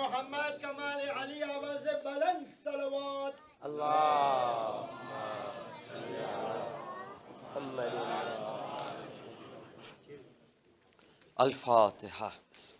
محمد كمال علي عباس بلن صلوات اللهم صل على محمد الفاتحة بسم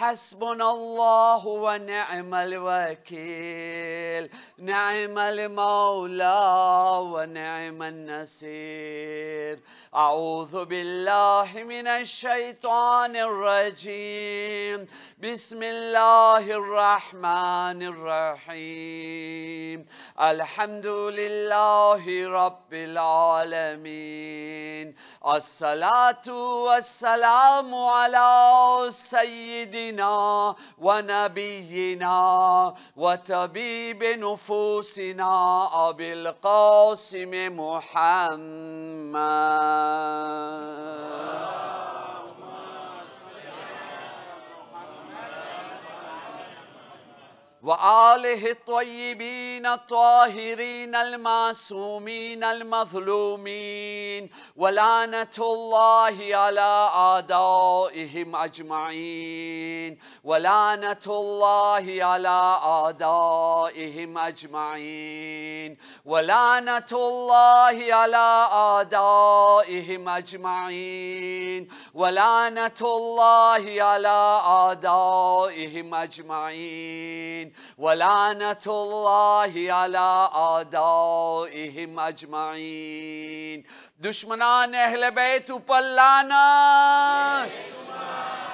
حسبنا الله ونعم الوكيل نعم المولى ونعم النصير أعوذ بالله من الشيطان الرجيم بسم الله الرحمن الرحيم الحمد لله رب العالمين الصلاة والسلام على سيدنا ربنا ونبينا وطبيب نفوسنا أبي القاسم محمد وآله الطيبين الطاهرين المعصومين المظلومين ولعنة الله على أعدائهم أجمعين ولعنة الله على أعدائهم أجمعين ولعنة الله على أعدائهم أجمعين ولعنة الله على أعدائهم أجمعين ولعنة الله على أعدائهم أجمعين دشمنان أهل بيت وبلانا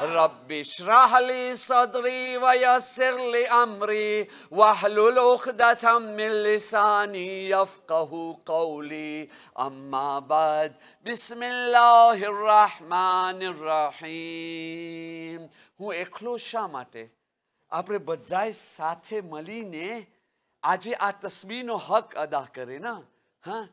رب اشرح لي صدري ويسر لي أمري واحلل عقدة من لساني يفقه قولي أما بعد بسم الله الرحمن الرحيم هو اكلو شاماتي આપણે બધાએ સાથે મળીને આજે આ તસ્બીહનો હક અદા કરે ને હા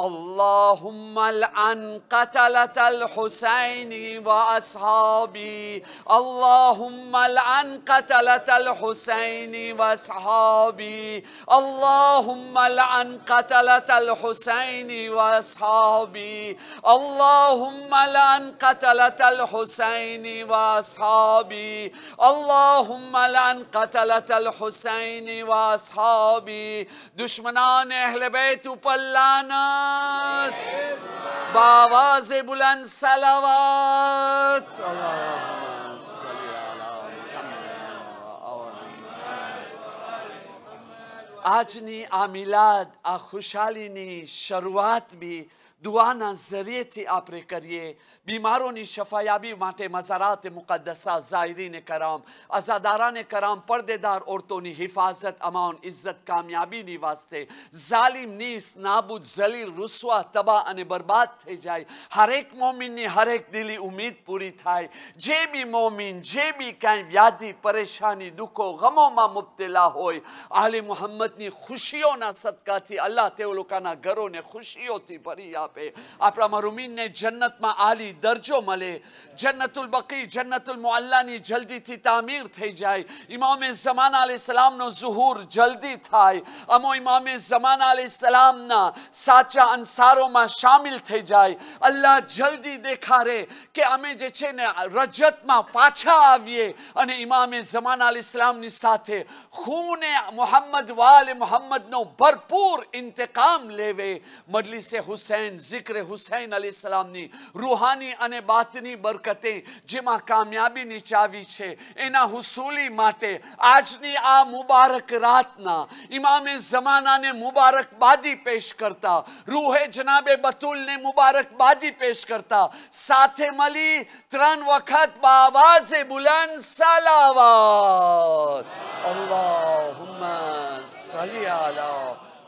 اللهم العن قتلة الحسين وأصحابي اللهم العن قتلة الحسين وأصحابي اللهم العن قتلة الحسين وأصحابي اللهم العن قتلة الحسين وأصحابي اللهم العن قتلة الحسين وأصحابي دشمنان أهل بيت بلانا سلوات با آواز بلند سلوات آج نی علی محمد شروعات بی દુઆના ઝરિયેથી આપણે કરીએ બીમારોની શફાયાબી માટે મઝારાત મુકદ્દસા ઝાયરીને કરામ અઝાદારાને કરામ પડદેદાર ઓરતોની હિફાઝત અમાન ઇજ્જત કામયાબીની વાસ્તે ઝાલિમ નીસ નાબૂદ જલીલ રૂસવા તબા અને બરબાદ થઈ જાય હરેક મોમિનની હરેક દિલી ઉમેદ પૂરી થાય જે બી મોમિન જે બી કાંઈ વ્યાધિ પરેશાની દુઃખો ગમોમાં મુબતેલા હોય આલી મુહમ્મદની ખુશીઓના સદકાથી અલ્લાહ તે લોકોના ઘરોને ખુશીઓથી ભરી આપ આપે આપણા મરુમીનને જન્નતમાં આલી દરજો મળે જન્નતુલ બકી જન્નતુલ મુઅલ્લાની જલ્દીથી તામીર થઈ જાય ઇમામે ઝમાન અલી સલામનો ઝુહુર જલ્દી થાય અમો ઇમામે ઝમાન અલી સલામના સાચા અંસારોમાં સામેલ થઈ જાય અલ્લાહ જલ્દી દેખારે કે અમે જે છે ને રજતમાં પાછા આવીએ અને ઇમામે ઝમાન અલી સલામની સાથે ખૂને મોહમ્મદ વાલે મોહમ્મદનો ભરપૂર ઇંતકામ લેવે મજલિસે હુસૈન ઝિક્ર હુસૈન અલી સલામની રૂહાની અને બાતની બરકતે જેમાં કામયાબીની ચાવી છે એના હુસૂલી માટે આજની આ મુબારક રાતના ઇમામે જમાનાને મુબારકબાદી પેશ કરતા રૂહે જનાબે બતુલને મુબારકબાદી પેશ કરતા સાથે મળી ત્રણ વખત બાવાઝે બુલંદ સલાવા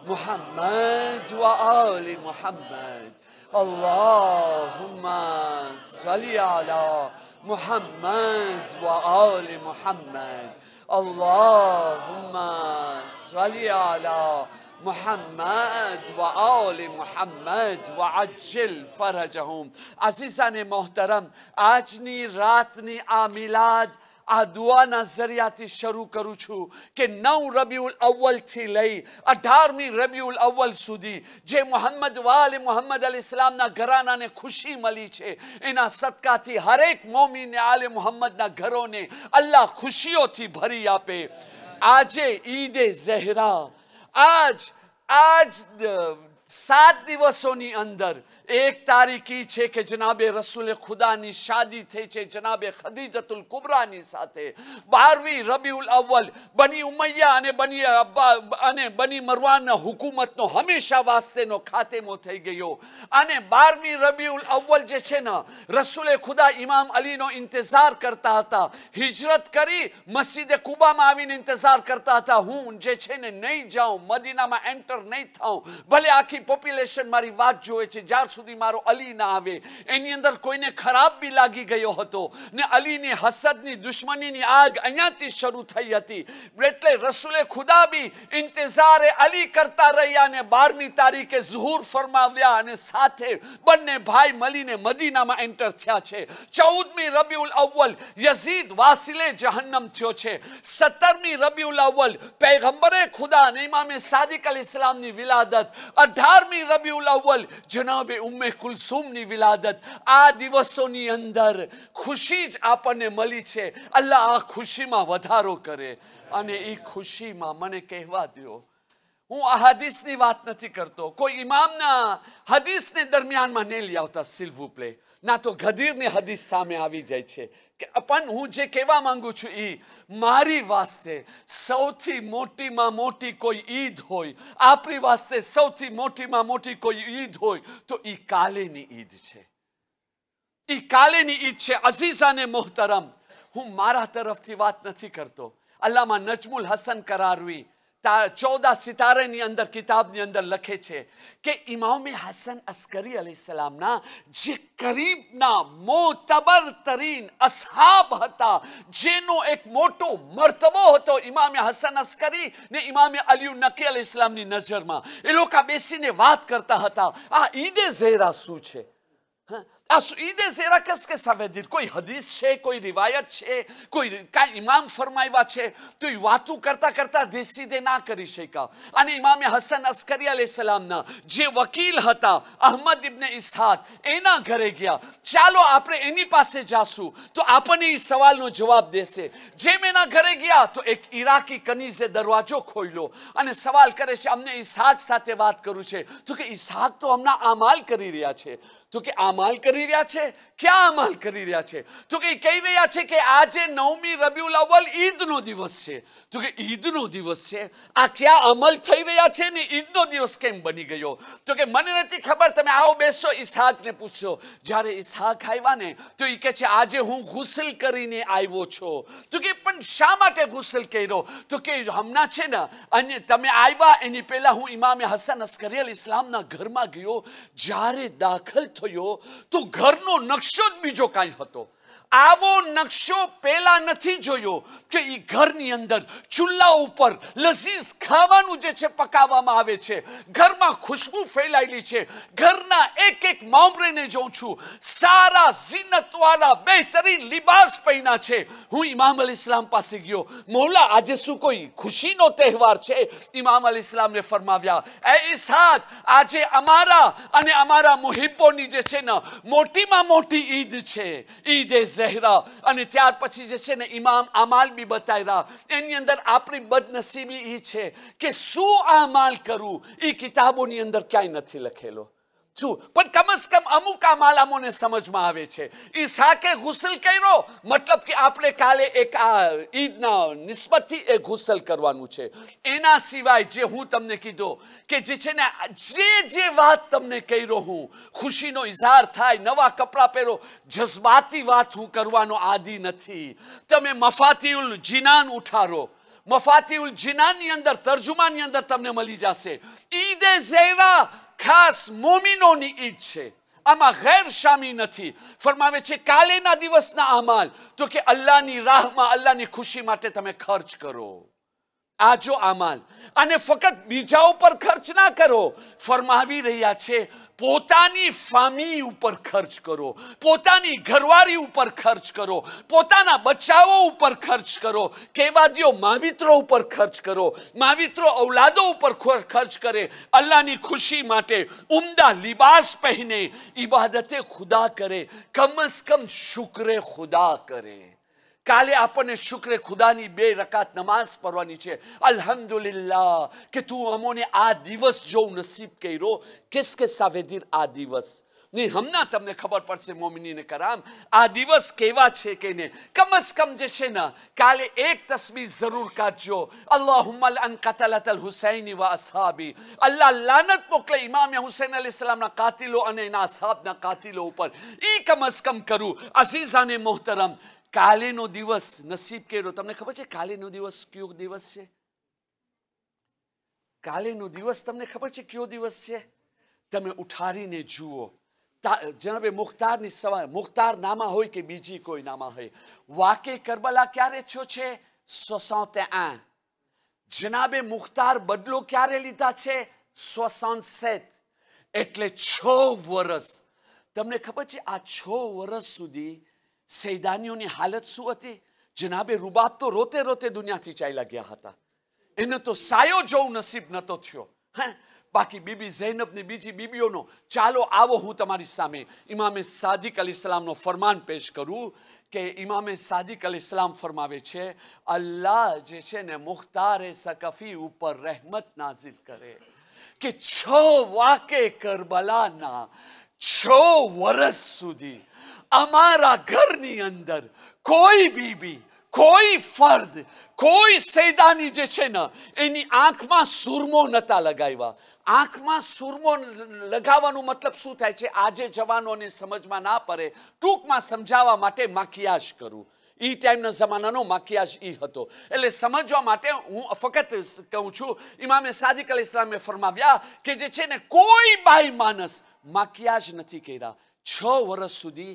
محمد وآل محمد اللهم صل على محمد وآل محمد اللهم صل على محمد و آل محمد و عجل فرجهم عزیزان محترم اجنی راتنی عاملات આ દુઆના ઝરિયાથી શરૂ કરું છું કે નવ રબીઉલ અવ્વલથી લઈ અઢારમી રબીઉલ અવ્વલ સુધી જે મોહમ્મદ વાલે મોહમ્મદ અલ ઇસ્લામના ઘરાનાને ખુશી મળી છે એના સદકાથી હરેક મોમીને આલે મોહમ્મદના ઘરોને અલ્લાહ ખુશીઓથી ભરી આપે આજે ઈદે ઝહેરા આજ આજ સાત દિવસોની અંદર એક તારીખ છે કે જનાબે રસૂલે ખુદાની શાદી થઈ છે જનાબે ખદીજતુલ કુબરાની સાથે બારવી રબીઉલ અવ્વલ બની ઉમૈયા અને બની અને બની મરવાના હુકુમતનો હંમેશા વાસ્તેનો ખાતેમો થઈ ગયો અને બારમી રબીઉલ અવ્વલ જે છે ને રસૂલે ખુદા ઇમામ અલીનો ઇંતજાર કરતા હતા હિજરત કરી મસ્જિદે કુબામાં આવીને ઇંતજાર કરતા હતા હું જે છે ને નહીં જાઉં મદીનામાં એન્ટર નહીં થાઉં ભલે આખી આખી પોપ્યુલેશન મારી વાત જોવે છે જ્યાં સુધી મારો અલી ના આવે એની અંદર કોઈને ખરાબ બી લાગી ગયો હતો ને અલીની હસદની દુશ્મનીની આગ અહીંયાથી શરૂ થઈ હતી એટલે રસુલે ખુદા બી ઇંતજારે અલી કરતા રહ્યા ને બારમી તારીખે ઝુહુર ફરમાવ્યા અને સાથે બંને ભાઈ મળીને મદીનામાં એન્ટર થયા છે ચૌદમી રબીઉલ અવ્વલ યઝીદ વાસિલે જહન્નમ થયો છે સત્તરમી રબીઉલ અવ્વલ પૈગંબરે ખુદા અને ઇમામે સાદિક અલ ઇસ્લામની વિલાદત અઢાર અઢારમી રબીઉલ અવ્વલ જનાબે ઉમ્મે કુલસુમની વિલાદત આ દિવસોની અંદર ખુશી જ આપણને મળી છે અલ્લાહ આ ખુશીમાં વધારો કરે અને એ ખુશીમાં મને કહેવા દો હું આ હદીસની વાત નથી કરતો કોઈ ઇમામના હદીસને દરમિયાનમાં નહીં લઈ આવતા સિલ્વ પ્લે ના તો ગધીરની હદીસ સામે આવી જાય છે કે પણ હું જે કહેવા માંગુ છું એ મારી વાસ્તે સૌથી મોટીમાં મોટી કોઈ ઈદ હોય આપણી વાસ્તે સૌથી મોટીમાં મોટી કોઈ ઈદ હોય તો એ કાલેની ઈદ છે એ કાલેની ઈદ છે અઝીઝાને મોહતરમ હું મારા તરફથી વાત નથી કરતો અલ્લામાં નજમુલ હસન કરારવી ચૌદા સિતારાની અંદર કિતાબની અંદર લખે છે કે ઇમામે હસન અસ્કરી અલી અલીસલામના જે કરીબના મોતબર તરીન અસહાબ હતા જેનો એક મોટો મર્તબો હતો ઇમામે હસન અસ્કરી ને ઇમામે અલીયુ નકી અલી ઇસ્લામની નજરમાં એ લોકો બેસીને વાત કરતા હતા આ ઈદે ઝેરા શું છે હા આ ઈદે ઝેરાકસ કે સાવેદિલ કોઈ હદીસ છે કોઈ રિવાયત છે કોઈ કાંઈ ઇમામ ફરમાવ્યા છે તો એ વાતું કરતાં કરતાં દેસીદે ના કરી શક્યા અને ઇમામે હસન અસ્કરી અલૈસલામના જે વકીલ હતા અહમદ ઇબને ઇસહાક એના ઘરે ગયા ચાલો આપણે એની પાસે જાશું તો આપણને એ સવાલનો જવાબ દેશે જેમ એના ઘરે ગયા તો એક ઈરાકી કનીઝે દરવાજો ખોલ્યો અને સવાલ કરે છે અમને ઇસહાક સાથે વાત કરું છે તો કે ઇસહાક તો હમણાં આમાલ કરી રહ્યા છે તો કે આમાલ કરી કરી રહ્યા છે ક્યાં અમલ કરી રહ્યા છે તો કે કહી રહ્યા છે કે આજે નવમી રબિઉલ અવ્વલ ઈદનો દિવસ છે તો કે ઈદનો દિવસ છે આ ક્યાં અમલ થઈ રહ્યા છે ને ઈદનો દિવસ કેમ બની ગયો તો કે મને નથી ખબર તમે આવો બેસો ઈસહાકને પૂછશો જ્યારે ઈસહાક આવ્યા ને તો એ કહે છે આજે હું ગુસલ કરીને આવ્યો છો તો કે પણ શા માટે ગુસલ કર્યો તો કે હમણાં છે ને અને તમે આવ્યા એની પહેલાં હું ઇમામે હસન અસ્કરિયલ ઇસ્લામના ઘરમાં ગયો જ્યારે દાખલ થયો તો એનું ઘરનો નકશો જ બીજો કાંઈ હતો આવો નકશો પહેલા નથી જોયો કે એ ઘરની અંદર ચૂલા ઉપર લઝીઝ ખાવાનું જે છે પકાવવામાં આવે છે ઘરમાં ખુશ્બુ ફેલાયેલી છે ઘરના એક એક મામરેને જોઉં છું સારા ઝીનતવાળા બહેતરીન લિબાસ પહેના છે હું ઇમામ અલ ઇસ્લામ પાસે ગયો મોલા આજે શું કોઈ ખુશીનો તહેવાર છે ઇમામ અલ ઇસ્લામને ફરમાવ્યા એ ઇસાદ આજે અમારા અને અમારા મુહિબ્બોની જે છે ને મોટીમાં મોટી ઈદ છે ઈદ એ રહ્યા અને ત્યાર પછી જે છે ને ઇમામ અમાલ બી બતાવી રહ્યા એની અંદર આપણી બદનસીબી એ છે કે શું આ માલ કરવું એ કિતાબોની અંદર ક્યાંય નથી લખેલો છું પણ કમસ કમ અમુક આ માલામોને સમજમાં આવે છે ઈસાકે ગુસલ કર્યો મતલબ કે આપણે કાલે એક આ ઈદના નિસ્બતથી એ ગુસલ કરવાનું છે એના સિવાય જે હું તમને કીધો કે જે છે ને જે જે વાત તમને કહ્યો હું ખુશીનો ઇઝહાર થાય નવા કપડાં પહેરો જઝબાતી વાત હું કરવાનો આદિ નથી તમે મફાતીઉલ જીનાન ઉઠારો મફાતીઉલ જીનાનની અંદર તર્જુમાની અંદર તમને મળી જશે ઈદે ઝેરા ખાસ મોમિનોની ઈદ છે આમાં ગેર શામી નથી ફરમાવે છે કાલેના દિવસના અમાલ તો કે અલ્લાહની રાહમાં અલ્લાહની ખુશી માટે તમે ખર્ચ કરો આજો આમાલ અને ફક્ત બીજા ઉપર ખર્ચ ના કરો ફરમાવી રહ્યા છે પોતાની ફામી ઉપર ખર્ચ કરો પોતાની ઘરવારી ઉપર ખર્ચ કરો પોતાના બચ્ચાઓ ઉપર ખર્ચ કરો કેવાદીઓ માવિત્રો ઉપર ખર્ચ કરો માવિત્રો ઔલાદો ઉપર ખર્ચ કરે અલ્લાહની ખુશી માટે ઉમદા લિબાસ પહેને ઇબાદતે ખુદા કરે કમ અઝ કમ શુક્રે ખુદા કરે કાલે આપણને શુક્રે ખુદાની બે રકાત નમાઝ પઢવાની છે અલ્હમદુલિલ્લાહ કે તું અમોને આ દિવસ જોઉં નસીબ કર્યો કિસકે સાવેદીર આ દિવસ નહીં હમણાં તમને ખબર પડશે મોમિનીને કરામ આ દિવસ કેવા છે કે ને કમસ જે છે ને કાલે એક તસ્બીહ જરૂર કાઢજો અલ્લાહુમ્મલ અન કતલતલ હુસૈની વા અસહાબી અલ્લાહ લાનત મોકલે ઇમામ હુસૈન અલી સલામના કાતિલો અને એના અસહાબના કાતિલો ઉપર એ કમસ કમ કરું અઝીઝાને મોહતરમ કાલેનો દિવસ નસીબ કેરો તમને ખબર છે કાલેનો દિવસ કયો દિવસ છે કાલેનો દિવસ તમને ખબર છે કયો દિવસ છે તમે ઉઠારીને જુઓ જનાબે મુખ્તારની સવાર મુખ્તાર નામા હોય કે બીજી કોઈ નામા હોય વાકે કરબલા ક્યારે થયો છે સોસાંતે આ જનાબે મુખ્તાર બદલો ક્યારે લીધા છે સોસાંસેત એટલે છ વર્ષ તમને ખબર છે આ છ વર્ષ સુધી સૈદાનીઓની હાલત શું હતી જનાબે રૂબાબ તો રોતે રોતે દુનિયાથી ચાલ્યા ગયા હતા એને તો સાયો જોવું નસીબ નહોતો થયો હે બાકી બીબી ઝૈનબની બીજી બીબીઓનો ચાલો આવો હું તમારી સામે ઇમામે સાદિક અલી ઇસ્લામનો ફરમાન પેશ કરું કે ઇમામે સાદિક અલ ઇસ્લામ ફરમાવે છે અલ્લાહ જે છે ને મુખ્તાર એ સકફી ઉપર રહેમત નાઝિલ કરે કે છ વાકે કરબલાના છ વર્ષ સુધી અમારા ઘરની અંદર કોઈ બીબી કોઈ ફર્દ કોઈ સૈદાની જે છે ને એની આંખમાં સુરમો નતા લગાવ્યા આંખમાં સુરમો લગાવવાનું મતલબ શું થાય છે આજે જવાનોને સમજમાં ના પડે ટૂંકમાં સમજાવવા માટે માખિયાશ કરું એ ટાઈમના જમાનાનો માખિયાશ એ હતો એટલે સમજવા માટે હું ફક્ત કહું છું ઇમામે સાદિક અલ ઇસ્લામે ફરમાવ્યા કે જે છે ને કોઈ બાઈ માનસ માખિયાશ નથી કર્યા છ વર્ષ સુધી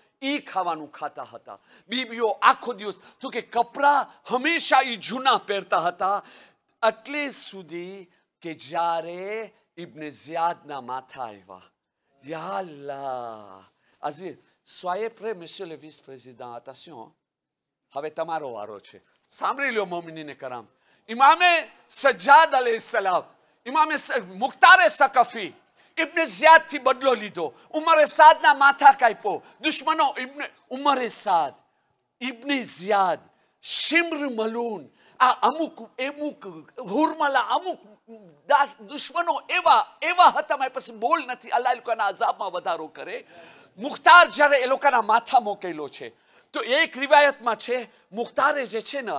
એ ખાવાનું ખાતા હતા બીબીઓ આખો દિવસ તો કે કપડાં હંમેશા એ જૂના પહેરતા હતા એટલે સુધી કે જ્યારે ઇબ્ને ઝિયાદના માથા આવ્યા યાલ્લા આજે soyez prêts, monsieur le vice-président, attention, હવે તમારો વારો છે સાંભળી લો મોમિનીને કરામ ઇમામે સજ્જાદ અલે સલામ ઇમામે મુખ્તારે સકફી ઇબ્ને ઝિયાદથી બદલો લીધો ઉમરે સાદના માથા કાપ્યો દુશ્મનો ઇબ્ને ઉમરે સાદ ઇબ્ને ઝિયાદ શિમ્ર મલૂન આ અમુક અમુક હુરમલા અમુક દાસ દુશ્મનો એવા એવા હતા મારી પાસે બોલ નથી અલ્લાહ લોકોના અઝાબમાં વધારો કરે મુખ્તાર જ્યારે એ લોકોના માથા મોકેલો છે તો એક રિવાયતમાં છે મુખ્તારે જે છે ને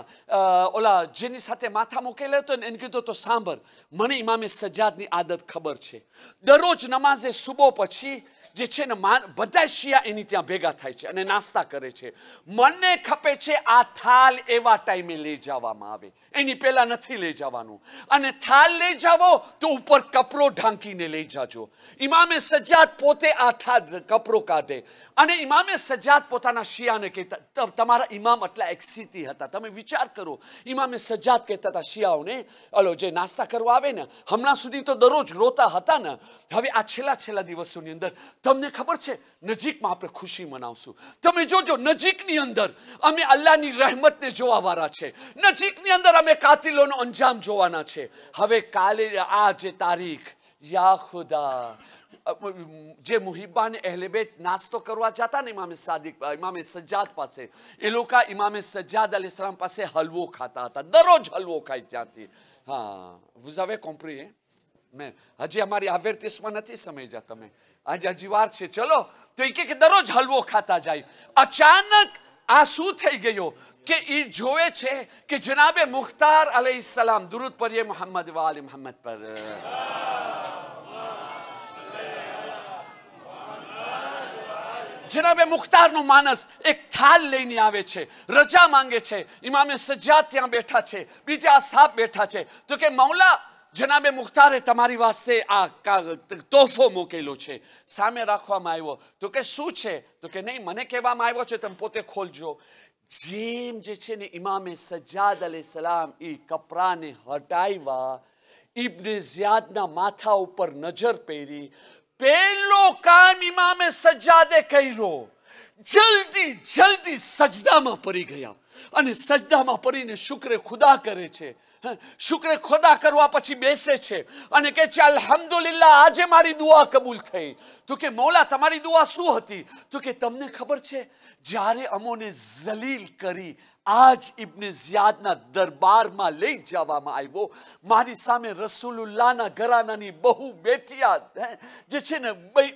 ઓલા જેની સાથે માથા મૂકેલા હતો ને એને કીધું તો સાંભળ મને ઇમામે સજ્જાદની આદત ખબર છે દરરોજ નમાઝે સુબો પછી જે છે ને બધા શિયા એની ત્યાં ભેગા થાય છે અને નાસ્તા કરે છે મનને ખપે છે આ થાલ એવા ટાઈમે લઈ જવામાં આવે એની પહેલાં નથી લઈ જવાનું અને થાલ લઈ જાવો તો ઉપર કપરો ઢાંકીને લઈ જાજો ઇમામે સજ્જાદ પોતે આ થાલ કપરો કાઢે અને ઇમામે સજ્જાદ પોતાના શિયાને કહેતા તમારા ઇમામ આટલા એક્સિટી હતા તમે વિચાર કરો ઇમામે સજ્જાદ કહેતા હતા શિયાઓને અલો જે નાસ્તા કરવા આવે ને હમણાં સુધી તો દરરોજ રોતા હતા ને હવે આ છેલ્લા છેલ્લા દિવસોની અંદર તમને ખબર છે નજીકમાં આપણે ખુશી મનાવશું તમે જોજો નજીકની અંદર અમે અલ્લાહની રહેમતને જોવાવાળા છે નજીકની અંદર અમે કાતિલોનો અંજામ જોવાના છે હવે કાલે આ જે તારીખ યા ખુદા જે મુહિબ્બાને અહેલેબેત નાસ્તો કરવા જતા ને ઇમામે સાદિક ઇમામે સજ્જાદ પાસે એ લોકો ઇમામે સજ્જાદ અલી ઇસ્લામ પાસે હલવો ખાતા હતા દરરોજ હલવો ખાય ત્યાંથી હા વુઝ હવે કોમ્પ્રી મેં હજી અમારી આવર્તિસમાં નથી સમય જતા તમે વાર છે ચલો તો એક એક દરરોજ હલવો ખાતા જાય અચાનક આ શું થઈ ગયો કે એ જોવે છે કે જનાબે મુખ્તાર અલૈ સલામ દુરુદ પર એ મોહમ્મદ વાલ મોહમ્મદ પર જનાબે મુખ્તારનો માણસ એક થાલ લઈને આવે છે રજા માંગે છે ઇમામે સજ્જાદ ત્યાં બેઠા છે બીજા સાહેબ બેઠા છે તો કે મૌલા જનાબે મુખ્તારે તમારી વાસ્તે આ તોહફો મૂકેલો છે સામે રાખવામાં આવ્યો તો કે શું છે તો કે નહીં મને કહેવામાં આવ્યો છે તમે પોતે ખોલજો જેમ જે છે ને ઇમામે સજ્જાદ અલી સલામ એ કપરાને હટાવ્યા ઇબ્ને ઝિયાદના માથા ઉપર નજર પહેરી પહેલો કામ ઇમામે સજ્જાદે કર્યો જલ્દી જલ્દી સજદામાં પડી ગયા અને સજદામાં પડીને શુક્રે ખુદા કરે છે શુક્રે ખોદા કરવા પછી બેસે છે અને કે છે અલ્હમદુલિલ્લા આજે મારી દુઆ કબૂલ થઈ તો કે મૌલા તમારી દુઆ શું હતી તો કે તમને ખબર છે જ્યારે અમોને જલીલ કરી આજ ઇબ્ને ઝિયાદના દરબારમાં લઈ જવામાં આવ્યો મારી સામે રસુલુલ્લાહના ઘરાનાની બહુ બેટિયા જે છે ને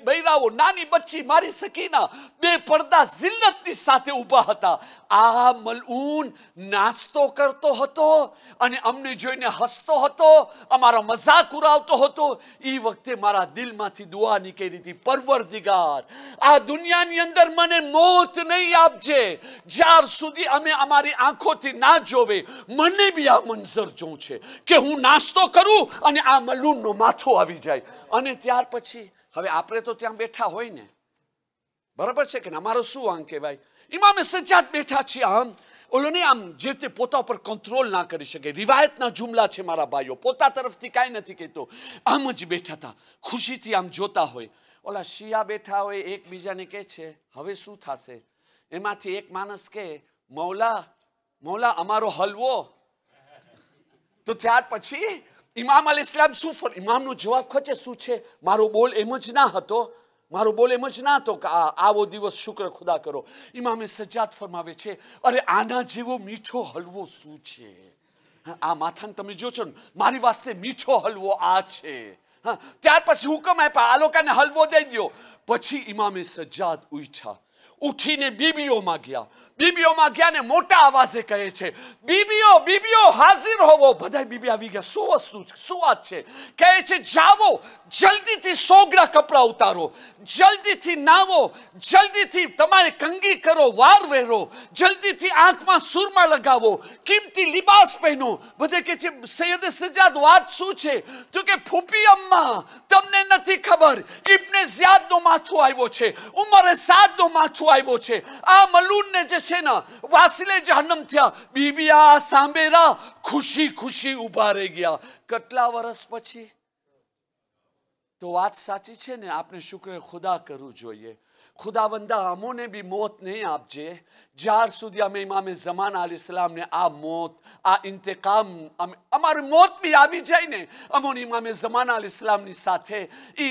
બૈરાઓ નાની બચ્ચી મારી સકીના બે પડદા જિલ્લતની સાથે ઊભા હતા આ મલઉન નાસ્તો કરતો હતો અને અમને જોઈને હસતો હતો અમારો મજાક ઉરાવતો હતો એ વખતે મારા દિલમાંથી દુઆ નીકળી હતી પરવરદિગાર આ દુનિયાની અંદર મને મોત નહીં આપજે જ્યાર સુધી અમે અમારા મારી આંખોથી ના જોવે મને બી આ મંઝર જોઉં છે કે હું નાસ્તો કરું અને આ મલૂનનો માથો આવી જાય અને ત્યાર પછી હવે આપણે તો ત્યાં બેઠા હોય ને બરાબર છે કે અમારો શું આમ કહેવાય ઇમામે સજ્જાદ બેઠા છીએ આમ ઓલો નહીં આમ જે તે પોતા ઉપર કંટ્રોલ ના કરી શકે રિવાયતના જુમલા છે મારા ભાઈઓ પોતા તરફથી કાંઈ નથી કહેતો આમ જ બેઠા હતા ખુશીથી આમ જોતા હોય ઓલા શિયા બેઠા હોય એકબીજાને કહે છે હવે શું થશે એમાંથી એક માણસ કહે મૌલા મૌલા અમારો હલવો તો ત્યાર પછી ઇમામ અલ ઇસ્લામ શું ફર ઇમામનો જવાબ ખચે શું છે મારો બોલ એમ જ ના હતો મારો બોલ એમ જ ના હતો કે આવો દિવસ શુક્ર ખુદા કરો ઇમામે સજ્જાદ ફરમાવે છે અરે આના જેવો મીઠો હલવો શું છે આ માથાને તમે જો છો ને મારી વાસ્તે મીઠો હલવો આ છે હા ત્યાર પછી હુકમ આપ્યા આ લોકોને હલવો દઈ દો પછી ઇમામે સજ્જાદ ઉઠ્યા ઉઠીને બીબીઓમાં ગયા બીબીઓમાં ગયા ને મોટા અવાજે કહે છે બીબીઓ બીબીઓ હાજર હોવો બધા બીબી આવી ગયા શું વસ્તુ શું વાત છે કહે છે જાવો જલ્દીથી સોગરા કપડાં ઉતારો જલ્દીથી નાવો જલ્દીથી તમારે કંગી કરો વાર વહેરો જલ્દીથી આંખમાં સુરમા લગાવો કિંમતી લિબાસ પહેનો બધે કહે છે સૈયદે સજાદ વાત શું છે તો કે ફૂપી અમ્મા તમને નથી ખબર ઇબને ઝિયાદનો માથું આવ્યો છે ઉમરે સાદનો માથું આવ્યો છે આ મલુનને જે છે ને વાસિલે જહન્નમ થયા બીબિયા સાંભેરા ખુશી ખુશી ઊભા રહી ગયા કેટલા વર્ષ પછી તો વાત સાચી છે ને આપણે શુક્ર ખુદા કરવું જોઈએ ખુદાવંદા અમોને બી મોત નહીં આપજે જ્યાર સુધી અમે ઇમામે જમાન અલી ઇસ્લામને આ મોત આ ઇન્તેકામ અમે અમારું મોત બી આવી જાય ને અમોને ઇમામે જમાન અલી ઇસ્લામની સાથે એ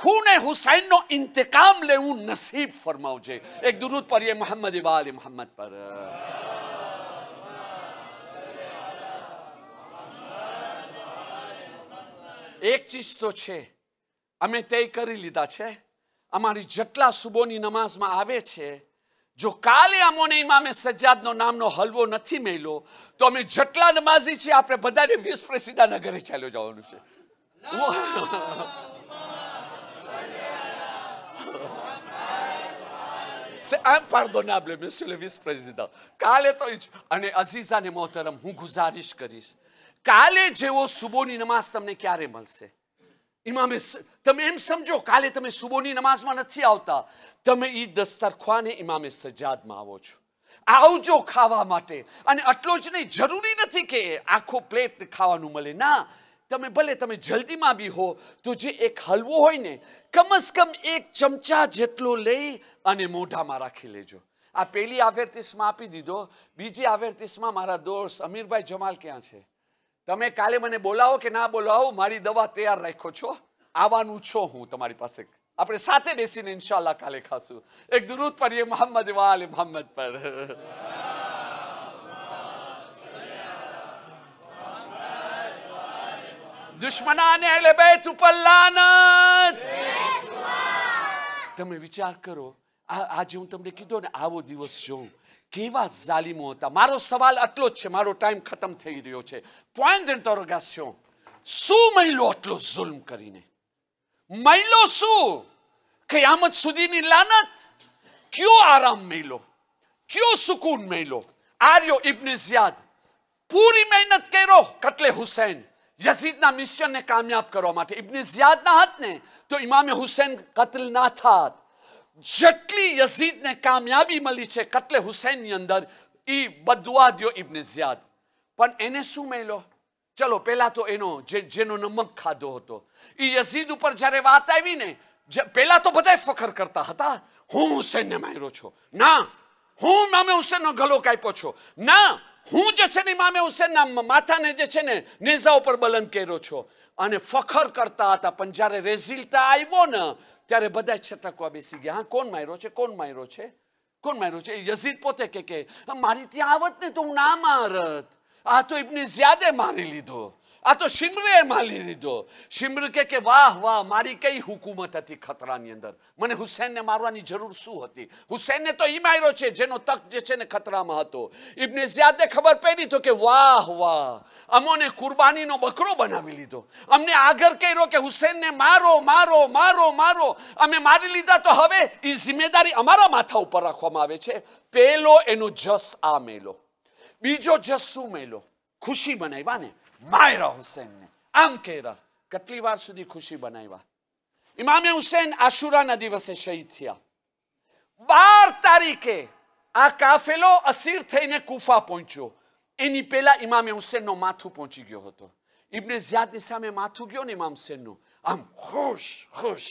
ખૂને હુસૈનનો ઇંતકામ લેવું નસીબ ફરમાવજે એક દુરુદ પર એ મોહમ્મદ વાલી મોહમ્મદ પર એક ચીજ તો છે અમે તે કરી લીધા છે અમારી જેટલા સુબોની નમાઝમાં આવે છે જો કાલે અમોને ઇમામે સજ્જાદનો નામનો હલવો નથી મેળ્યો તો અમે જેટલા નમાઝી છીએ આપણે બધાને વીસ પ્રસિદ્ધાના ઘરે ચાલ્યો જવાનું છે અનપર્ડોનેબલ monsieur le vice président કાલે તો અને અઝીઝાને મોહતરમ હું ગુજારિશ કરીશ કાલે જેવો સુબોની નમાઝ તમને ક્યારે મળશે ઇમામે તમે એમ સમજો કાલે તમે સુબોની નમાઝમાં નથી આવતા તમે એ દસ્તરખાને ઇમામે સજાદમાં આવો છો આવજો ખાવા માટે અને આટલો જ નહીં જરૂરી નથી કે આખો પ્લેટ ખાવાનું મળે ના તમે ભલે તમે જલ્દીમાં બી હો તો જે એક હલવો હોય ને કમસ કમ એક ચમચા જેટલો લઈ અને મોઢામાં રાખી લેજો આ પહેલી આવેરતીસમાં આપી દીધો બીજી આવેરતીસમાં મારા દોસ્ત અમીરભાઈ જમાલ ક્યાં છે તમે કાલે મને બોલાવો કે ના બોલાવો મારી દવા તૈયાર રાખો છો આવવાનું છો હું તમારી પાસે આપણે સાથે બેસીને ઇન્શાલ્લાહ કાલે ખાશું એક દુરુદ પર એ મોહમ્મદ વાલ મોહમ્મદ પર દુશ્મનાન એટલે બેત ઉપર લાનત તમે વિચાર કરો આ આજે હું તમને કીધો ને આવો દિવસ જોઉં કેવા ઝાલિમો હતા મારો સવાલ આટલો જ છે મારો ટાઈમ ખતમ થઈ રહ્યો છે પોઈન્ટ ઇન્ટરોગેશન શું મહિલો આટલો જુલ્મ કરીને મહિલો શું કયામત સુધીની લાનત કયો આરામ મહિલો કયો સુકૂન મહિલો આર્યો ઇબ્ન ઝિયાદ પૂરી મહેનત કર્યો કતલે હુસૈન યઝીદના મિશનને કામયાબ કરવા માટે ઇબ્ને ઝિયાદના હાથ ને તો ઇમામે હુસૈન કતલ ના થાત જેટલી યઝીદને કામયાબી મળી છે કતલે હુસૈનની અંદર એ બદવા દો ઇબ્ને ઝિયાદ પણ એને શું મળ્યો ચલો પહેલાં તો એનો જે જેનો નમક ખાધો હતો એ યઝીદ ઉપર જ્યારે વાત આવી ને પહેલાં તો બધાય ફખર કરતા હતા હું હુસૈનને માર્યો છું ના હું મામે હુસૈનનો ગલો કાપ્યો છો ના હું જે છે ને ઇમામે હુસેનના માથાને જે છે ને નેઝા ઉપર બલંદ કર્યો છો અને ફખર કરતા હતા પણ જ્યારે રેઝિલ્ટા આવ્યો ને ત્યારે બધા છટકવા બેસી ગયા હા કોણ માર્યો છે કોણ માર્યો છે કોણ માર્યો છે યઝીદ પોતે કે કે મારી ત્યાં આવત ને તો હું ના મારત આ તો ઇબને જ્યાદે મારી લીધો આ તો શિમરે માલી લીધો શિમર કે કે વાહ વાહ મારી કઈ હુકુમત હતી ખતરાની અંદર મને હુસેનને મારવાની જરૂર શું હતી હુસેનને તો એ માર્યો છે જેનો તક જે છે ને ખતરામાં હતો ઇબને ઝિયાદે ખબર પડી તો કે વાહ વાહ અમોને કુરબાનીનો બકરો બનાવી લીધો અમને આગળ કર્યો કે હુસેનને મારો મારો મારો મારો અમે મારી લીધા તો હવે એ જિમ્મેદારી અમારા માથા ઉપર રાખવામાં આવે છે પહેલો એનો જસ આ મેલો બીજો જસ શું મેલો ખુશી મનાવ્યા ને માયરા હુસેનને આમ કહેરા કેટલી વાર સુધી ખુશી બનાવ્યા ઇમામે હુસેન આશુરાના દિવસે શહીદ થયા બાર તારીખે આ કાફેલો અસીર થઈને કુફા પહોંચ્યો એની પહેલા ઇમામે હુસેનનો માથું પહોંચી ગયો હતો ઇબને ઝિયાદની સામે માથું ગયો ને ઇમામ હુસેનનું આમ ખુશ ખુશ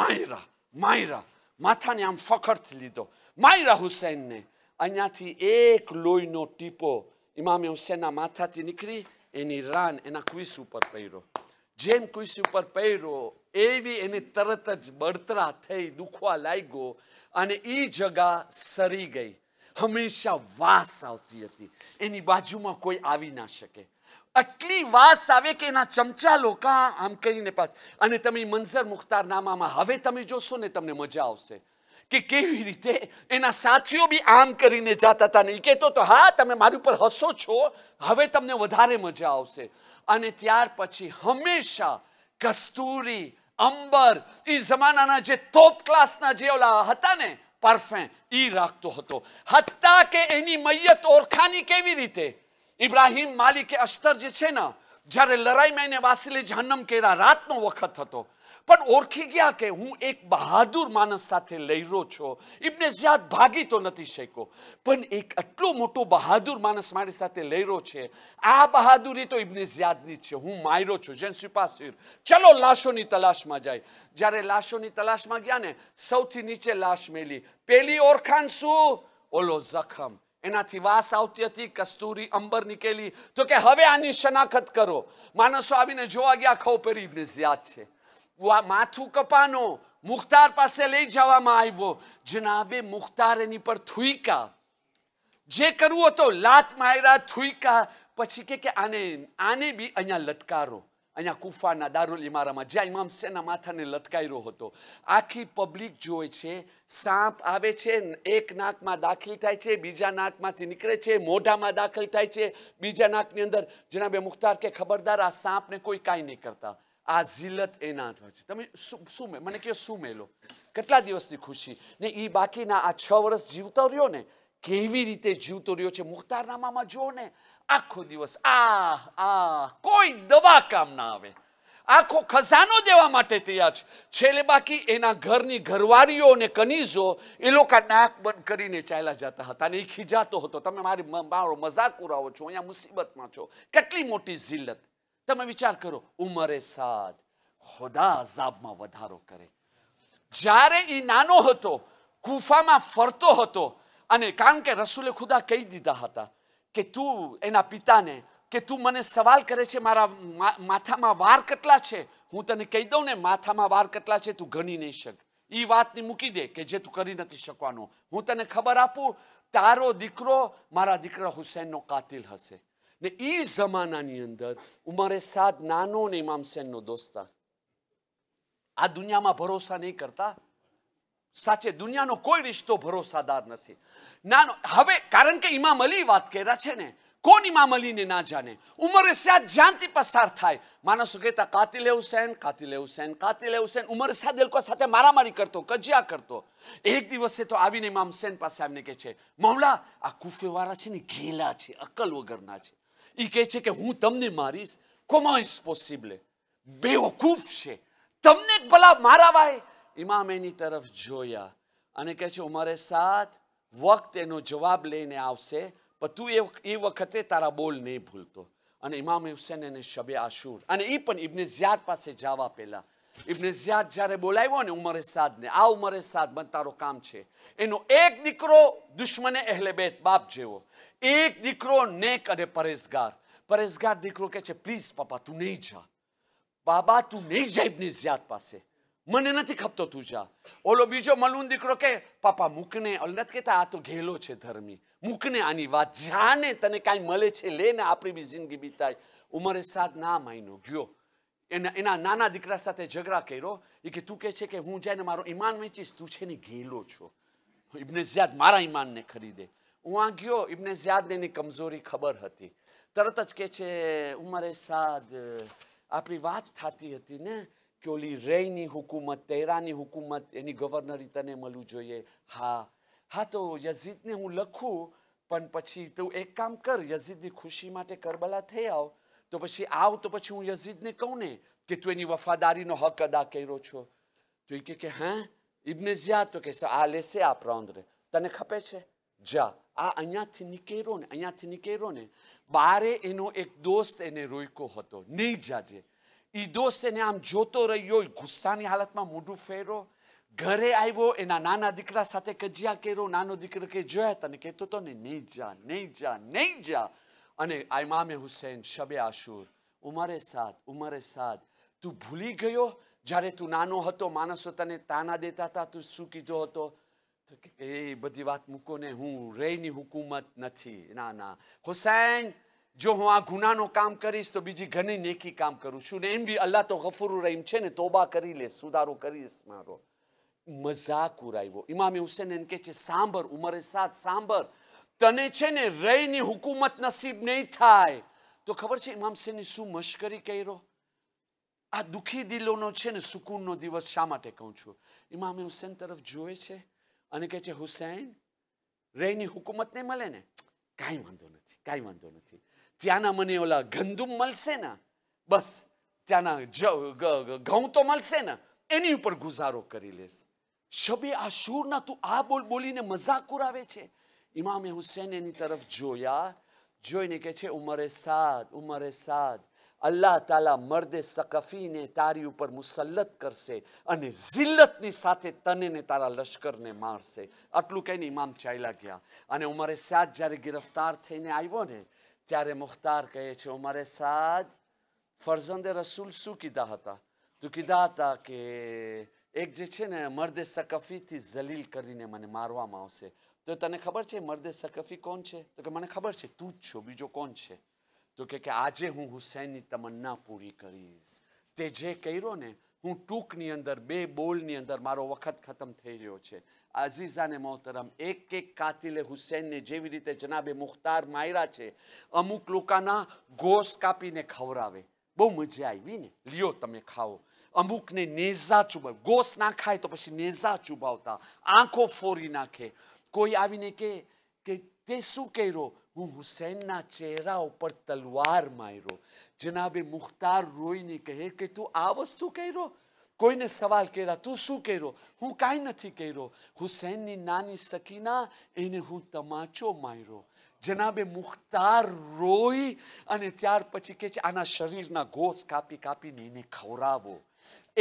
માયરા માયરા માથાને આમ ફખડથી લીધો માયરા હુસેનને અહીંયાથી એક લોહીનો ટીપો ઇમામે હુસેનના માથાથી નીકળી એની રાન એના ક્વિસ ઉપર પહેરો જેમ ક્વિસ ઉપર પહેર્યો એવી એને તરત જ બળતરા થઈ દુખવા લાગ્યો અને એ જગા સરી ગઈ હંમેશા વાસ આવતી હતી એની બાજુમાં કોઈ આવી ના શકે આટલી વાસ આવે કે એના ચમચા લોકા આમ કરીને પાછ અને તમે મંઝર મુખ્તારનામામાં હવે તમે જોશો ને તમને મજા આવશે કે કેવી રીતે એના સાથીઓ બી આમ કરીને જાતા હતા નહીં કહેતો તો હા તમે મારી ઉપર હસો છો હવે તમને વધારે મજા આવશે અને ત્યાર પછી હંમેશા કસ્તુરી અંબર એ જમાનાના જે ટોપ ક્લાસના જે ઓલા હતા ને પરફે એ રાખતો હતો હત્તા કે એની મૈયત ઓળખાની કેવી રીતે ઇબ્રાહિમ માલિકે અસ્તર જે છે ને જ્યારે લડાઈમાં એને વાસીલે જહન્નમ કેરા રાતનો વખત હતો પણ ઓળખી ગયા કે હું એક બહાદુર માણસ સાથે લહેરો છો ઇબ્ને ઝિયાદ ભાગી તો નથી શક્યો પણ એક આટલો મોટો બહાદુર માણસ મારી સાથે લહેરો છે આ બહાદુરી તો ઇબ્ને ઝિયાદની જ છે હું માયરો છું જેન સિપાસીર ચલો લાશોની તલાશમાં જાય જ્યારે લાશોની તલાશમાં ગયા ને સૌથી નીચે લાશ મેલી પેલી ઓળખાણ શું ઓલો જખમ એનાથી વાસ આવતી હતી કસ્તુરી અંબર નીકળી તો કે હવે આની શનાખત કરો માણસો આવીને જોવા ગયા ખવ પેરી ઇબ્ને ઝિયાદ છે માથું કપાનો મુખ્તાર પાસે લઈ જવામાં આવ્યો જનાબે મુખ્તાર એની પર થુઈકા જે કરવું હતો લાત માયરા થુઈકા પછી કે કે આને આને બી અહીંયા લટકારો અહીંયા કુફાના દારૂલ ઇમારામાં જ્યાં ઇમામ સેના માથાને લટકાયરો હતો આખી પબ્લિક જોવે છે સાપ આવે છે એક નાકમાં દાખલ થાય છે બીજા નાકમાંથી નીકળે છે મોઢામાં દાખલ થાય છે બીજા નાકની અંદર જનાબે મુખ્તાર કે ખબરદાર આ સાપને કોઈ કાંઈ નહીં કરતા આ ઝીલત એના છે તમે શું મને કહો શું મેલો કેટલા દિવસની ખુશી ને એ બાકીના આ છ વર્ષ જીવતો રહ્યો ને કેવી રીતે જીવતો રહ્યો છે મુખ્તારનામામાં જુઓ ને આખો દિવસ આ આ કોઈ દવા કામ ના આવે આખો ખજાનો દેવા માટે તૈયાર છે છેલ્લે બાકી એના ઘરની ઘરવાળીઓ અને કનીઝો એ લોકો નાક બંધ કરીને ચાલ્યા જતા હતા અને એ ખીજાતો હતો તમે મારી મારો મજાક ઉડાવો છો અહીંયા મુસીબતમાં છો કેટલી મોટી ઝિલ્લત તમે વિચાર કરો ઉંમરે સાદ ખુદા અઝાબમાં વધારો કરે જ્યારે એ નાનો હતો ગુફામાં ફરતો હતો અને કારણ કે રસુલે ખુદા કહી દીધા હતા કે તું એના પિતાને કે તું મને સવાલ કરે છે મારા માથામાં વાર કેટલા છે હું તને કહી દઉં ને માથામાં વાર કેટલા છે તું ગણી નહીં શક એ વાતની મૂકી દે કે જે તું કરી નથી શકવાનું હું તને ખબર આપું તારો દીકરો મારા દીકરા હુસેનનો કાતિલ હશે ને એ જમાનાની અંદર ઉમરે સાદ નાનો ને ઇમામ સેનનો દોસ્તાર આ દુનિયામાં ભરોસા નહીં કરતા સાચે દુનિયાનો કોઈ રિશ્તો ભરોસાદાર નથી નાનો હવે કારણ કે ઇમામ અલી વાત કર્યા છે ને કોણ ઇમામ અલીને ના જાણે ઉમર સાદ જ્યાંથી પસાર થાય માણસો કહેતા કાતિલે હુસેન કાતિલે હુસેન કાતિલે હુસેન ઉમર સાદ એ લોકો સાથે મારામારી કરતો કજિયા કરતો એક દિવસે તો આવીને ઇમામ હુસેન પાસે આવીને કહે છે મહુલા આ કુફેવાળા છે ને ઘેલા છે અકલ વગરના છે એ કહે છે કે હું તમને મારીશ કોમો ઇઝ પોસિબલે બેવકૂફ છે તમને ભલા મારાવાય ઇમામ એની તરફ જોયા અને કહે છે ઉમરે સાથ વખત એનો જવાબ લઈને આવશે પણ તું એ એ વખતે તારા બોલ નહીં ભૂલતો અને ઇમામ હુસેન એને શબે આશુર અને એ પણ ઇબને ઝિયાદ પાસે જવા પહેલાં ઇબને ઝિયાદ જ્યારે બોલાવ્યો ને ઉમરે સાદને આ ઉમરે સાદ મને તારો કામ છે એનો એક દીકરો દુશ્મને અહેલેબેત બાપ જેવો એક દીકરો નેક અને પરેશગાર પરેશગાર દીકરો કે છે પ્લીઝ પાપા તું નહીં જા બાબા તું નહીં જાય ઇબ્નિઝિયાત પાસે મને નથી ખપતો તું જા ઓલો બીજો મલુન દીકરો કે પાપા મૂકને નથી કહેતા આ તો ઘેલો છે ધર્મી મૂકને આની વાત જાને તને કાંઈ મળે છે લે ને આપણી બી જિંદગી બીતાય ઉંમરે સાત ના માયનો ગયો એના એના નાના દીકરા સાથે ઝઘડા કર્યો એ કે તું કહે છે કે હું જઈને મારો ઈમાન વેચીશ તું છે ને ઘેલો છો ઇબ્ને ઝિયાદ મારા ઈમાનને ખરીદે હું આ ગયો એમને ઝિયાદને એની કમજોરી ખબર હતી તરત જ કે છે ઉમરે સાદ આપણી વાત થતી હતી ને કે ઓલી રેની હુકુમત તૈરાની હુકુમત એની ગવર્નરી તને મળવું જોઈએ હા હા તો યઝીદને હું લખું પણ પછી તું એક કામ કર યઝીદની ખુશી માટે કરબલા થઈ આવ તો પછી આવ તો પછી હું યઝીદને કહું ને કે તું એની વફાદારીનો હક અદા કર્યો છો તો એ કે હા ઇબ્ને ઝિયા તો કહેશે આ લેશે આ પ્રાંદરે તને ખપે છે જા આ અહીંયાથી નીકળ્યો ને અહીંયાથી નીકળ્યો ને બારે એનો એક દોસ્ત એને રોક્યો હતો નહીં જાજે એ દોસ્ત એને આમ જોતો રહ્યો ગુસ્સાની હાલતમાં મોઢું ફેરો ઘરે આવ્યો એના નાના દીકરા સાથે કજિયા કર્યો નાનો દીકરો કે જોયા તને કહેતો હતો ને નહીં જા નહીં જા નહીં જા અને આઈમામે હુસૈન શબે આશુર ઉમરે સાત ઉમરે સાત તું ભૂલી ગયો જ્યારે તું નાનો હતો માણસો તને તાના દેતા હતા તું શું કીધો હતો તો કે એ બધી વાત મૂકો ને હું રેની હુકુમત નથી ના ના હુસૈન જો હું આ ગુનાનો કામ કરીશ તો બીજી ઘણી નેકી કામ કરું છું ને એમ બી અલ્લાહ તો ગફુર રહીમ છે ને તોબા કરી લે સુધારો કરીશ મારો મજાક ઉરાવ્યો ઇમામ હુસેન એમ કે છે સાંભર ઉમરે સાત સાંભર તને છે ને રહીની હુકુમત નસીબ નહીં થાય તો ખબર છે ઇમામ હુસેનની શું મશ્કરી કર્યો આ દુઃખી દિલોનો છે ને સુકૂનનો દિવસ શા માટે કહું છું ઇમામ હુસેન તરફ જોવે છે અને કહે છે હુસૈન રેની હુકુમત નહીં મળે ને કાંઈ વાંધો નથી કાંઈ વાંધો નથી ત્યાંના મને ઓલા ગંદુમ મળશે ને બસ ત્યાંના ઘઉં તો મળશે ને એની ઉપર ગુજારો કરી લેશ શબે આ શૂરના તું આ બોલ બોલીને મજાક ઉરાવે છે ઇમામે હુસૈન એની તરફ જોયા જોઈને કહે છે ઉમરે સાદ ઉમરે સાદ અલ્લાહ તાલા મર્દે સકફીને તારી ઉપર મુસલ્લત કરશે અને ઝિલ્લતની સાથે તને ને તારા લશ્કરને મારશે આટલું કહીને ઇમામ ચાલ્યા ગયા અને ઉમરે સાદ જ્યારે ગિરફ્તાર થઈને આવ્યો ને ત્યારે મુખ્તાર કહે છે ઉમરે સાદ ફરઝંદે રસૂલ શું કીધા હતા તો કીધા હતા કે એક જે છે ને મર્દે સકફીથી જલીલ કરીને મને મારવામાં આવશે તો તને ખબર છે મર્દે સકફી કોણ છે તો કે મને ખબર છે તું જ છો બીજો કોણ છે તો કે આજે હું હુસૈનની તમન્ના પૂરી કરીશ તે જે કર્યો ને હું ટૂંકની અંદર બે બોલની અંદર મારો વખત ખતમ થઈ રહ્યો છે આઝીઝાને મોહતરમ એક એક કાતિલે હુસૈનને જેવી રીતે જનાબે મુખ્તાર માયરા છે અમુક લોકોના ગોશ કાપીને ખવરાવે બહુ મજા આવી ને લ્યો તમે ખાઓ અમુકને નેઝા ચૂબાવ ગોશ ના ખાય તો પછી નેઝા ચૂબાવતા આંખો ફોરી નાખે કોઈ આવીને કે તે શું કર્યો હું હુસૈનના ચહેરા ઉપર તલવાર માર્યો જનાબે મુખ્તાર રોઈને કહે કે તું આ વસ્તુ કર્યો કોઈને સવાલ કર્યા તું શું કર્યો હું કાંઈ નથી કર્યો હુસૈનની નાની સકીના એને હું તમાચો માર્યો જનાબે મુખ્તાર રોઈ અને ત્યાર પછી કે છે આના શરીરના ગોસ કાપી કાપીને એને ખવડાવો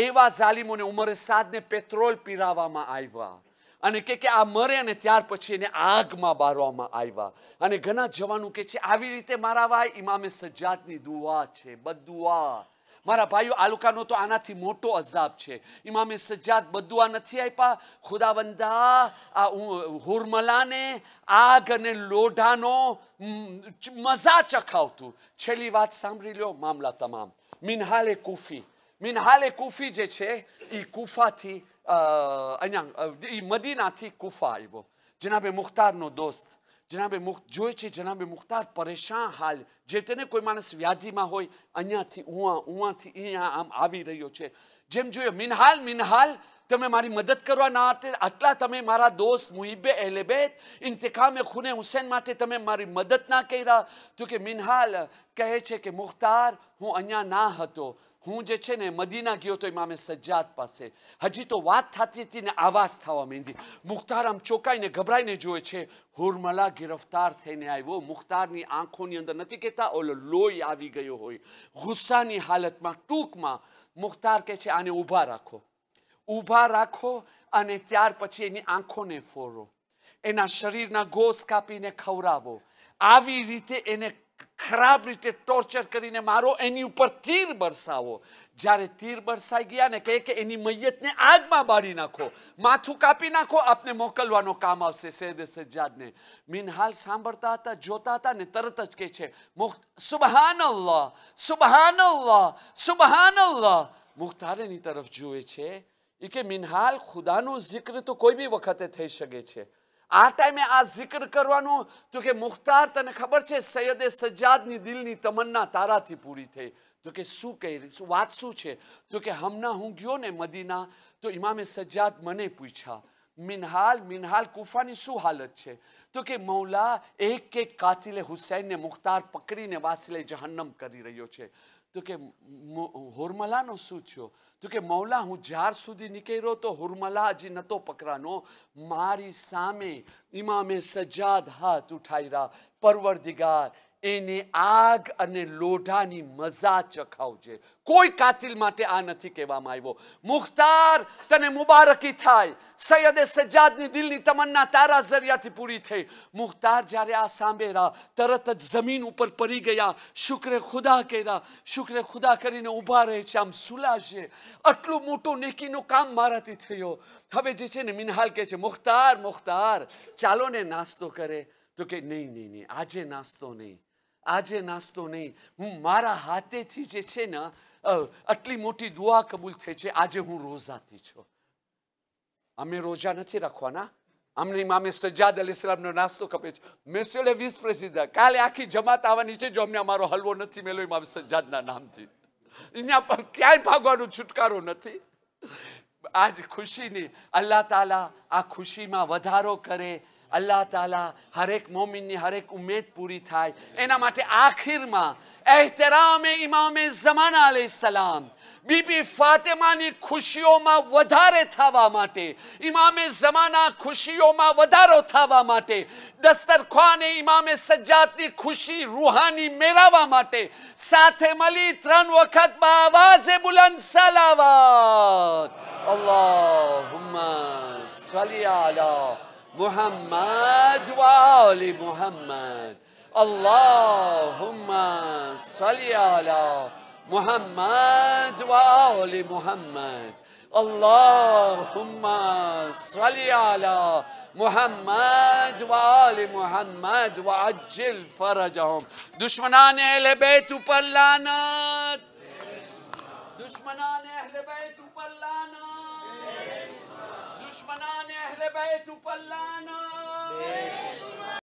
એવા જાલિમોને ઉમરે સાદને પેટ્રોલ પીરાવવામાં આવ્યા અને કે કે આ મરે અને ત્યાર પછી એને આગમાં બારવામાં આવ્યા અને ઘણા જવાનું કે છે આવી રીતે મારા ભાઈ ઇમામે સજ્જાદની દુઆ છે બદુઆ મારા ભાઈઓ આલુકાનો તો આનાથી મોટો અજાબ છે ઇમામે સજ્જાદ બદુઆ નથી આપ્યા ખુદાવંદા આ હુરમલાને આગ અને લોઢાનો મજા ચખાવતું છેલ્લી વાત સાંભળી લો મામલા તમામ મિનહાલે કુફી મિનહાલે કુફી જે છે એ કુફાથી અહીંયા મદીનાથી કુફા આવ્યો જનાબે મુખ્તારનો દોસ્ત જનાબે મુખ જોઈ છે જનાબે મુખ્તાર પરેશાન હાલ જે તેને કોઈ માણસ વ્યાધિમાં હોય અહીંયાથી ઉવા ઉવાથી અહીંયા આમ આવી રહ્યો છે જેમ જોઈએ મિનહાલ મિનહાલ તમે મારી મદદ કરવા ના આટલા તમે મારા દોસ્ત મુહિબે અહેલેબેત ઇન્તકામે ખૂને હુસેન માટે તમે મારી મદદ ના કર્યા તો કે મિનહાલ કહે છે કે મુખ્તાર હું અહીંયા ના હતો હું જે છે ને મદીના ગયો તો ઇમામે સજ્જાદ પાસે હજી તો વાત થતી હતી ને આવાજ થવા માંડી મુખ્તાર આમ ચોંકાઈને ગભરાઈને જોવે છે હુરમલા ગિરફ્તાર થઈને આવ્યો મુખ્તારની આંખોની અંદર નથી કહેતા ઓલો લોહી આવી ગયો હોય ગુસ્સાની હાલતમાં ટૂંકમાં મુખ્તાર કહે છે આને ઊભા રાખો ઊભા રાખો અને ત્યાર પછી એની આંખોને ફોરો એના શરીરના ગોસ કાપીને ખવડાવો આવી રીતે એને ખરાબ રીતે ટોર્ચર કરીને મારો એની ઉપર તીર બરસાવો જ્યારે તીર બરસાઈ ગયા ને કહે કે એની મૈયતને આગમાં બાળી નાખો માથું કાપી નાખો આપને મોકલવાનો કામ આવશે સૈદ સજ્જાદને મિનહાલ સાંભળતા હતા જોતા હતા ને તરત જ કહે છે મુખ સુબહાન અલ્લાહ સુબહાન અલ્લાહ સુબહાન અલ્લાહ મુખ્તારેની તરફ જુએ છે એ કે મિનહાલ ખુદાનું જિક્ર તો કોઈ બી વખતે થઈ શકે છે આ ટાઈમે આ જિક્ર કરવાનું તો કે મુખ્તાર તને ખબર છે સૈયદે સજ્જાદની દિલની તમન્ના તારાથી પૂરી થઈ તો કે શું કહી શું વાત શું છે તો કે હમણાં હું ગયો ને મદીના તો ઇમામે સજ્જાદ મને પૂછ્યા મિનહાલ મિનહાલ કુફાની શું હાલત છે તો કે મૌલા એક એક કાતિલે હુસૈનને મુખ્તાર પકડીને વાસલે જહન્નમ કરી રહ્યો છે તો કે હોરમલાનો શું થયો તો કે મૌલા હું જ્યાર સુધી નીકળ્યો તો હુરમલા હજી નહોતો પકડાનો મારી સામે ઇમામે સજાદ હાથ ઉઠાવી રહ્યા દિગાર એને આગ અને લોઢાની મજા ચખાવજે કોઈ કાતિલ માટે આ નથી કહેવામાં આવ્યો મુખ્તાર તને મુબારકી થાય સૈયદે સજ્જાદની દિલની તમન્ના તારા જરિયાથી પૂરી થઈ મુખ્તાર જ્યારે આ સાંભળ્યા તરત જ જમીન ઉપર પડી ગયા શુક્રે ખુદા કર્યા શુક્રે ખુદા કરીને ઊભા રહે છે આમ સુલાશે આટલું મોટું નેકીનું કામ મારાથી થયો હવે જે છે ને મિનહાલ કહે છે મુખ્તાર મુખ્તાર ચાલો ને નાસ્તો કરે તો કે નહીં નહીં નહીં આજે નાસ્તો નહીં આજે નાસ્તો નહીં હું મારા હાથેથી જે છે ને આટલી મોટી દુઆ કબૂલ થઈ છે આજે હું રોઝાથી છું અમે રોજા નથી રાખવાના અમને ઇમામે સજ્જાદ અલી ઇસ્લામનો નાસ્તો કપે છે મેસોલે વીસ પ્રસિદ્ધ કાલે આખી જમાત આવવાની છે જો અમને અમારો હલવો નથી મેલો ઇમામ સજ્જાદના નામથી અહીંયા પણ ક્યાંય ભાગવાનું છુટકારો નથી આજ ખુશીની અલ્લાહ તાલા આ ખુશીમાં વધારો કરે اللہ تعالیٰ ہر ایک مومن نے ہر ایک امید پوری تھائے اینا ماتے آخر ما احترام امام زمان علیہ السلام بی بی فاطمہ نے خوشیوں ماں ودھارے تھاوا ماتے امام زمانہ خوشیوں ماں ودھارو تھاوا ماتے دسترخوان امام سجاد نے خوشی روحانی میراوا ماتے ساتھ ملی ترن وقت با آواز بلند سلاوات اللہم صلی اللہ محمد وآل محمد اللهم صل على محمد وآل محمد اللهم صل على محمد وآل محمد وعجل فرجهم دشمنان اهل بيت وبلانات دشمنان اهل بيت وبلانات दुश्मनान अहले बैत पल्लाना